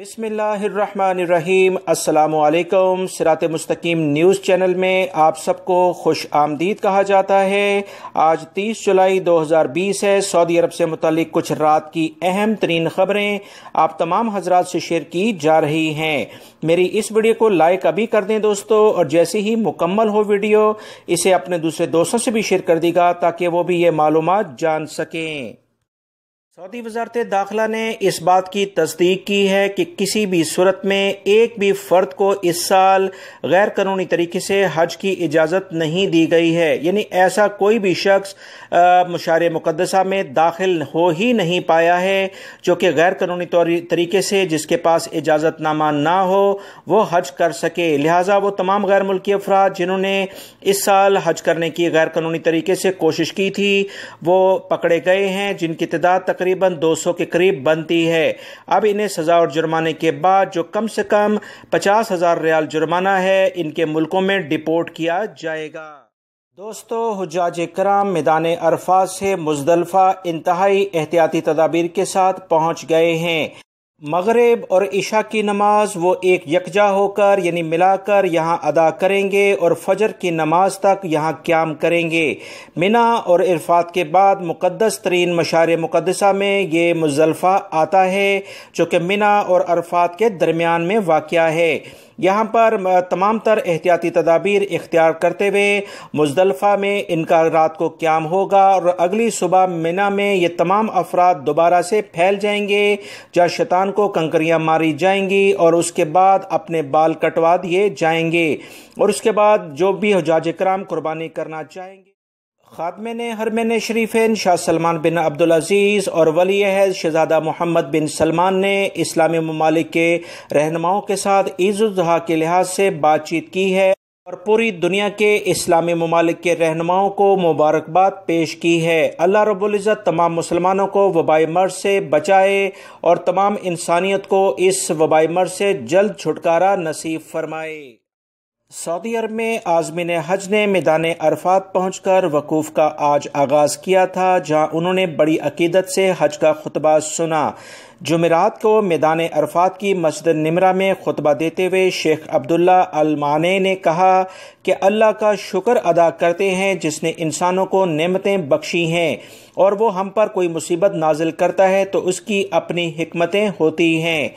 بسم اللہ الرحمن الرحیم السلام علیکم سرات مستقیم نیوز چینل میں آپ سب کو خوش آمدید کہا جاتا ہے آج تیس جولائی دو ہزار بیس ہے سعودی عرب سے متعلق کچھ رات کی اہم ترین خبریں آپ تمام حضرات سے شیئر کی جا رہی ہیں میری اس ویڈیو کو لائک ابھی کر دیں دوستو اور جیسے ہی مکمل ہو ویڈیو اسے اپنے دوسرے دوستوں سے بھی شیئر کر دی گا تاکہ وہ بھی یہ معلومات جان سکیں سعودی وزارت داخلہ نے اس بات کی تصدیق کی ہے کہ کسی بھی صورت میں ایک بھی فرد کو اس سال غیر قانونی طریقے سے حج کی اجازت نہیں دی گئی ہے یعنی ایسا کوئی بھی شخص مشار مقدسہ میں داخل ہو ہی نہیں پایا ہے جو کہ غیر قانونی طریقے سے جس کے پاس اجازت نامہ نہ ہو وہ حج کر سکے لہٰذا وہ تمام غیر ملکی افراد جنہوں نے اس سال حج کرنے کی غیر قانونی طریقے سے کوشش کی تھی وہ پکڑے گئے ہیں جن کی تعداد تقریباً تقریباً دو سو کے قریب بنتی ہے اب انہیں سزا اور جرمانے کے بعد جو کم سے کم پچاس ہزار ریال جرمانہ ہے ان کے ملکوں میں ڈپورٹ کیا جائے گا دوستو حجاج کرام میدان عرفات سے مزدلفہ انتہائی احتیاطی تدابیر کے ساتھ پہنچ گئے ہیں مغرب اور عشاء کی نماز وہ ایک یکجا ہو کر یعنی ملا کر یہاں ادا کریں گے اور فجر کی نماز تک یہاں قیام کریں گے منا اور عرفات کے بعد مقدس ترین مشار مقدسہ میں یہ مزلفہ آتا ہے جو کہ منا اور عرفات کے درمیان میں واقع ہے یہاں پر تمام تر احتیاطی تدابیر اختیار کرتے ہوئے مزدلفہ میں ان کا رات کو قیام ہوگا اور اگلی صبح مینہ میں یہ تمام افراد دوبارہ سے پھیل جائیں گے جہاں شیطان کو کنکریاں ماری جائیں گی اور اس کے بعد اپنے بال کٹوا دیے جائیں گے اور اس کے بعد جو بھی حجاج کرام قربانی کرنا چاہیں گے خاتمے نے ہر شریفین شاہ سلمان بن عبدالعزیز اور ولی عہد شہزادہ محمد بن سلمان نے اسلامی ممالک کے رہنماؤں کے ساتھ عید الاضحیٰ کے لحاظ سے بات چیت کی ہے اور پوری دنیا کے اسلامی ممالک کے رہنماؤں کو مبارکباد پیش کی ہے اللہ رب العزت تمام مسلمانوں کو وبائی مرض سے بچائے اور تمام انسانیت کو اس وبائی مرض سے جلد چھٹکارا نصیب فرمائے سعودی عرب میں آزمین حج نے میدان عرفات پہنچ کر وقوف کا آج آغاز کیا تھا جہاں انہوں نے بڑی عقیدت سے حج کا خطبہ سنا جمعرات کو میدان عرفات کی مسجد نمرہ میں خطبہ دیتے ہوئے شیخ عبداللہ المانے نے کہا کہ اللہ کا شکر ادا کرتے ہیں جس نے انسانوں کو نعمتیں بخشی ہیں اور وہ ہم پر کوئی مصیبت نازل کرتا ہے تو اس کی اپنی حکمتیں ہوتی ہیں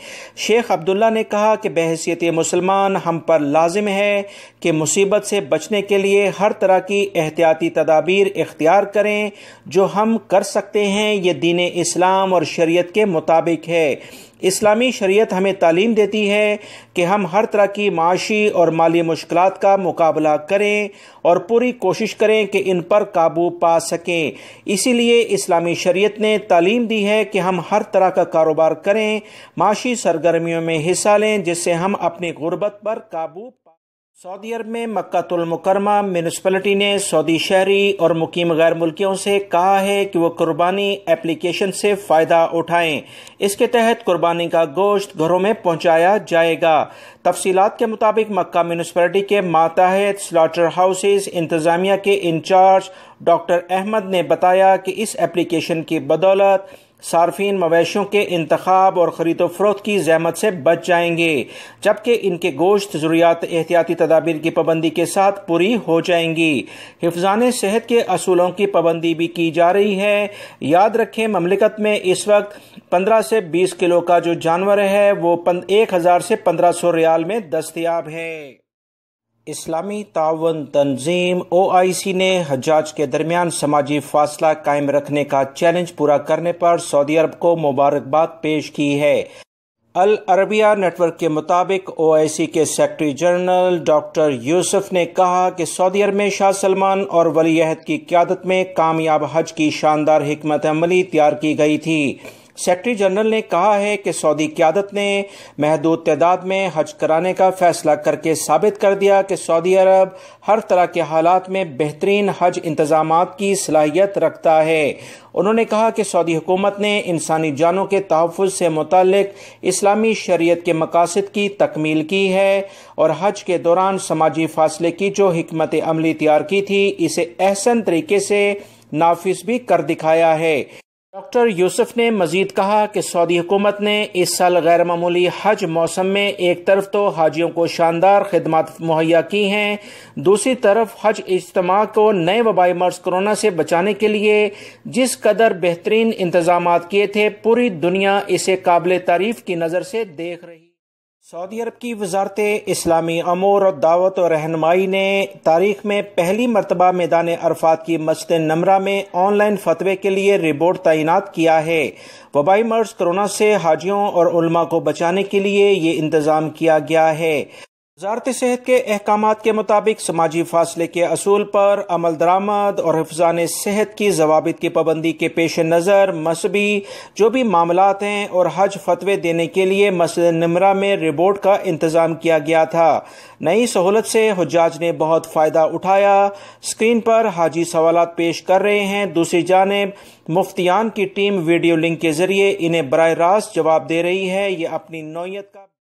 شیخ عبداللہ نے کہا کہ بحثیت مسلمان ہم پر لازم ہے کہ مصیبت سے بچنے کے لیے ہر طرح کی احتیاطی تدابیر اختیار کریں جو ہم کر سکتے ہیں یہ دین اسلام اور شریعت کے مطابق مطابق ہے اسلامی شریعت ہمیں تعلیم دیتی ہے کہ ہم ہر طرح کی معاشی اور مالی مشکلات کا مقابلہ کریں اور پوری کوشش کریں کہ ان پر قابو پا سکیں اسی لیے اسلامی شریعت نے تعلیم دی ہے کہ ہم ہر طرح کا کاروبار کریں معاشی سرگرمیوں میں حصہ لیں جس سے ہم اپنی غربت پر قابو پا سعودی عرب میں مکہ تل مکرمہ میونسپلٹی نے سعودی شہری اور مقیم غیر ملکیوں سے کہا ہے کہ وہ قربانی اپلیکیشن سے فائدہ اٹھائیں اس کے تحت قربانی کا گوشت گھروں میں پہنچایا جائے گا تفصیلات کے مطابق مکہ میونسپلٹی کے ماتحت سلاٹر ہاؤسز انتظامیہ کے انچارج ڈاکٹر احمد نے بتایا کہ اس اپلیکیشن کی بدولت صارفین مویشیوں کے انتخاب اور خرید و فروخت کی زحمت سے بچ جائیں گے جبکہ ان کے گوشت ضروریات احتیاطی تدابیر کی پابندی کے ساتھ پوری ہو جائیں گی حفظان صحت کے اصولوں کی پابندی بھی کی جا رہی ہے یاد رکھیں مملکت میں اس وقت پندرہ سے بیس کلو کا جو جانور ہے وہ ایک ہزار سے پندرہ سو ریال میں دستیاب ہے اسلامی تعاون تنظیم او آئی سی نے حجاج کے درمیان سماجی فاصلہ قائم رکھنے کا چیلنج پورا کرنے پر سعودی عرب کو مبارکباد پیش کی ہے العربیہ نیٹ ورک کے مطابق او آئی سی کے سیکٹری جنرل ڈاکٹر یوسف نے کہا کہ سعودی عرب میں شاہ سلمان اور ولی عہد کی قیادت میں کامیاب حج کی شاندار حکمت عملی تیار کی گئی تھی سیکٹری جنرل نے کہا ہے کہ سعودی قیادت نے محدود تعداد میں حج کرانے کا فیصلہ کر کے ثابت کر دیا کہ سعودی عرب ہر طرح کے حالات میں بہترین حج انتظامات کی صلاحیت رکھتا ہے انہوں نے کہا کہ سعودی حکومت نے انسانی جانوں کے تحفظ سے متعلق اسلامی شریعت کے مقاصد کی تکمیل کی ہے اور حج کے دوران سماجی فاصلے کی جو حکمت عملی تیار کی تھی اسے احسن طریقے سے نافذ بھی کر دکھایا ہے ڈاکٹر یوسف نے مزید کہا کہ سعودی حکومت نے اس سال غیر معمولی حج موسم میں ایک طرف تو حاجیوں کو شاندار خدمات مہیا کی ہیں دوسری طرف حج اجتماع کو نئے وبائی مرض کرونا سے بچانے کے لیے جس قدر بہترین انتظامات کیے تھے پوری دنیا اسے قابل تعریف کی نظر سے دیکھ رہی سعودی عرب کی وزارت اسلامی امور اور دعوت و رہنمائی نے تاریخ میں پہلی مرتبہ میدان عرفات کی مسجد نمرہ میں آن لائن فتوے کے لیے ریبورٹ تعینات کیا ہے وبائی مرض کرونا سے حاجیوں اور علماء کو بچانے کے لیے یہ انتظام کیا گیا ہے وزارت صحت کے احکامات کے مطابق سماجی فاصلے کے اصول پر عمل درآمد اور حفظان صحت کی ضوابط کی پابندی کے پیش نظر مذہبی جو بھی معاملات ہیں اور حج فتوے دینے کے لیے مسجد نمرہ میں ربورٹ کا انتظام کیا گیا تھا نئی سہولت سے حجاج نے بہت فائدہ اٹھایا اسکرین پر حاجی سوالات پیش کر رہے ہیں دوسری جانب مفتیان کی ٹیم ویڈیو لنک کے ذریعے انہیں براہ راست جواب دے رہی ہے یہ اپنی نوعیت کا